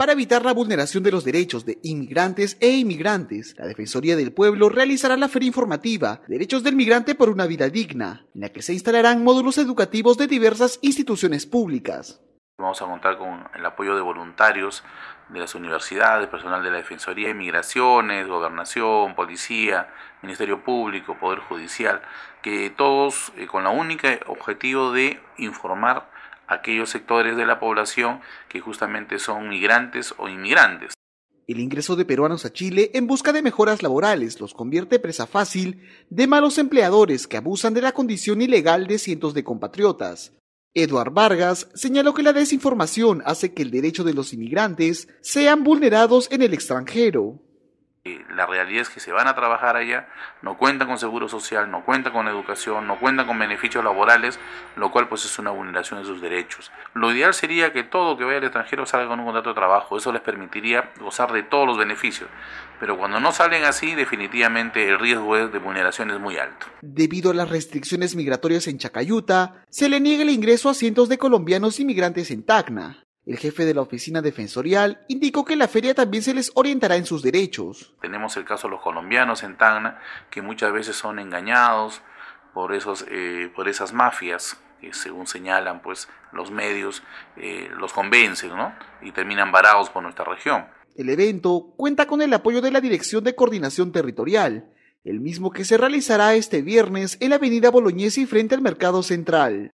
Para evitar la vulneración de los derechos de inmigrantes e inmigrantes, la Defensoría del Pueblo realizará la feria informativa Derechos del Migrante por una Vida Digna, en la que se instalarán módulos educativos de diversas instituciones públicas. Vamos a contar con el apoyo de voluntarios de las universidades, personal de la Defensoría de Migraciones, Gobernación, Policía, Ministerio Público, Poder Judicial, que todos eh, con la única objetivo de informar aquellos sectores de la población que justamente son migrantes o inmigrantes. El ingreso de peruanos a Chile en busca de mejoras laborales los convierte presa fácil de malos empleadores que abusan de la condición ilegal de cientos de compatriotas. Eduard Vargas señaló que la desinformación hace que el derecho de los inmigrantes sean vulnerados en el extranjero la realidad es que se van a trabajar allá, no cuentan con seguro social, no cuentan con educación, no cuentan con beneficios laborales, lo cual pues es una vulneración de sus derechos. Lo ideal sería que todo que vaya al extranjero salga con un contrato de trabajo, eso les permitiría gozar de todos los beneficios, pero cuando no salen así definitivamente el riesgo de vulneración es muy alto. Debido a las restricciones migratorias en Chacayuta, se le niega el ingreso a cientos de colombianos inmigrantes en Tacna. El jefe de la oficina defensorial indicó que la feria también se les orientará en sus derechos. Tenemos el caso de los colombianos en Tacna, que muchas veces son engañados por, esos, eh, por esas mafias que según señalan pues los medios eh, los convencen ¿no? y terminan varados por nuestra región. El evento cuenta con el apoyo de la Dirección de Coordinación Territorial, el mismo que se realizará este viernes en la avenida Boloñesi frente al Mercado Central.